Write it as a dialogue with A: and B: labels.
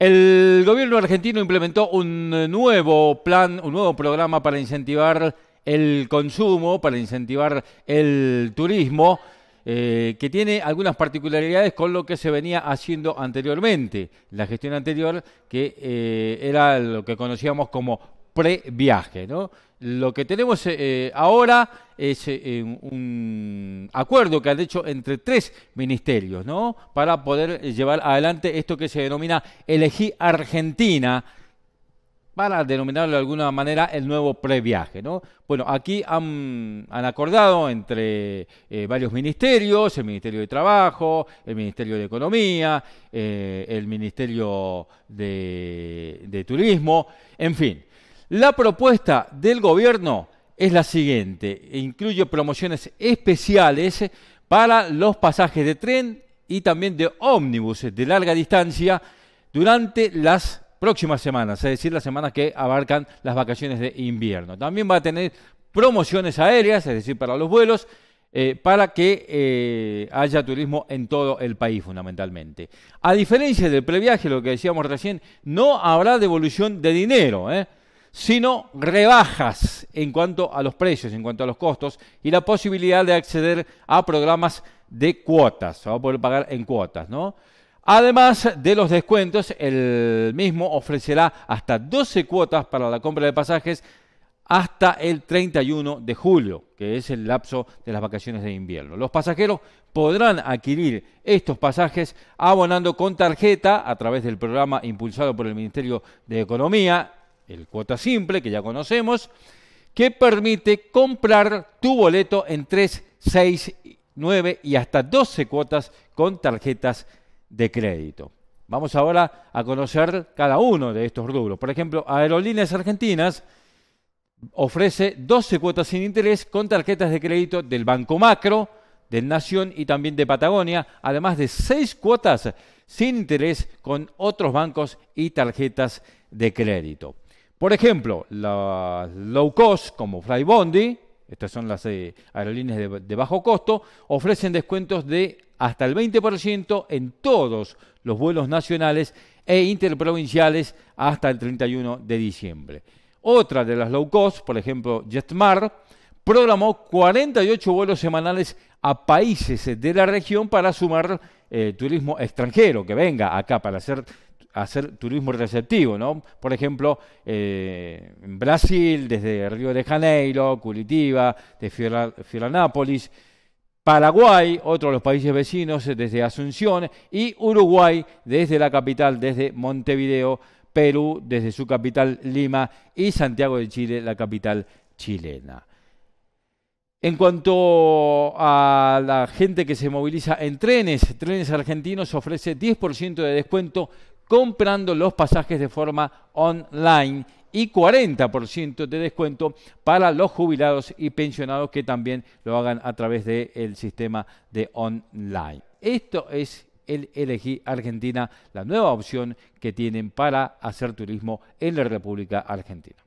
A: El gobierno argentino implementó un nuevo plan, un nuevo programa para incentivar el consumo, para incentivar el turismo, eh, que tiene algunas particularidades con lo que se venía haciendo anteriormente, la gestión anterior, que eh, era lo que conocíamos como previaje. ¿no? Lo que tenemos eh, ahora es un acuerdo que han hecho entre tres ministerios, ¿no? Para poder eh, llevar adelante esto que se denomina Elegí Argentina, para denominarlo de alguna manera el nuevo previaje. ¿no? Bueno, aquí han, acordado entre eh, varios ministerios, el Ministerio de Trabajo, el Ministerio de Economía, eh, el Ministerio de Turismo, en fin. La propuesta del gobierno es la siguiente. E incluye promociones especiales para los pasajes de tren y también de ómnibus de larga distancia durante las próximas semanas, es decir, las semanas que abarcan las vacaciones de invierno. También va a tener promociones aéreas, es decir, para los vuelos, eh, para que eh, haya turismo en todo el país fundamentalmente. A diferencia del previaje, lo que decíamos recién, no habrá devolución de dinero, ¿eh? sino rebajas en cuanto a los precios, en cuanto a los costos y la posibilidad de acceder a programas de cuotas, se va a poder pagar en cuotas, ¿no? Además de los descuentos, el mismo ofrecerá hasta 12 cuotas para la compra de pasajes hasta el 31 de julio, que es el lapso de las vacaciones de invierno. Los pasajeros podrán adquirir estos pasajes abonando con tarjeta a través del programa impulsado por el Ministerio de Economía, el Cuota Simple, que ya conocemos, que permite comprar tu boleto en 3, 6, 9 y hasta 12 cuotas con tarjetas de crédito. Vamos ahora a conocer cada uno de estos rubros. Por ejemplo, Aerolíneas Argentinas ofrece 12 cuotas sin interés con tarjetas de crédito del Banco Macro, del Nación y también de Patagonia, además de 6 cuotas sin interés con otros bancos y tarjetas de crédito. Por ejemplo, las low cost como Flybondi, estas son las eh, aerolíneas de, bajo costo, ofrecen descuentos de hasta el 20% en todos los vuelos nacionales e interprovinciales hasta el 31 de diciembre. Otra de las low cost, por ejemplo Jetmar, programó 48 vuelos semanales a países de la región para sumar eh, turismo extranjero que venga acá para hacer hacer turismo receptivo, ¿no? Por ejemplo, eh, Brasil, desde Río de Janeiro, Curitiba, de Fioranápolis, Paraguay, otro de los países vecinos, eh, desde Asunción, y Uruguay, desde la capital, desde Montevideo, Perú, desde su capital Lima, y Santiago de Chile, la capital chilena. En cuanto a la gente que se moviliza en trenes, Trenes Argentinos ofrece 10% de descuento comprando los pasajes de forma online y 40% de descuento para los jubilados y pensionados que también lo hagan a través del sistema de online. Esto es el Elegí Argentina, la nueva opción que tienen para hacer turismo en la República Argentina.